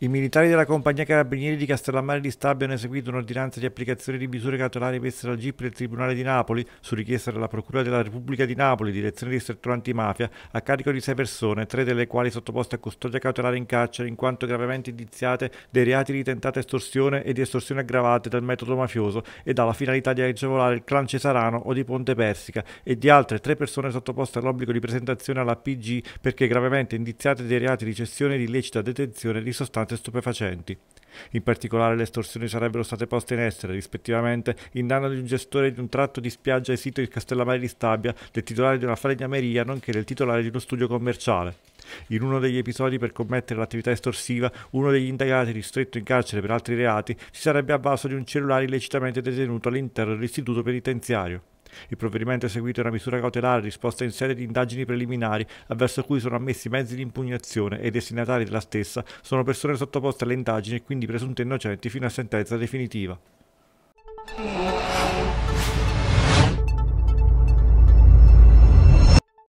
I militari della compagnia Carabinieri di Castellammare di Stabia hanno eseguito un'ordinanza di applicazione di misure cautelari emesse dal GIP del Tribunale di Napoli su richiesta della Procura della Repubblica di Napoli, direzione di distretto antimafia, a carico di sei persone, tre delle quali sottoposte a custodia cautelare in carcere in quanto gravemente indiziate dei reati di tentata estorsione e di estorsione aggravate dal metodo mafioso e dalla finalità di agevolare il clan Cesarano o di Ponte Persica e di altre tre persone sottoposte all'obbligo di presentazione alla PG perché gravemente indiziate dei reati di cessione di illecita detenzione di sostanze sostanze stupefacenti. In particolare le estorsioni sarebbero state poste in essere, rispettivamente, in danno di un gestore di un tratto di spiaggia esito in Castellammare di Stabia, del titolare di una falegnameria, nonché del titolare di uno studio commerciale. In uno degli episodi per commettere l'attività estorsiva, uno degli indagati ristretto in carcere per altri reati si sarebbe avvaso di un cellulare illecitamente detenuto all'interno dell'istituto penitenziario. Il provvedimento è seguito una misura cautelare disposta in sede di indagini preliminari, avverso cui sono ammessi mezzi di impugnazione e i destinatari della stessa sono persone sottoposte alle indagini e quindi presunte innocenti fino a sentenza definitiva.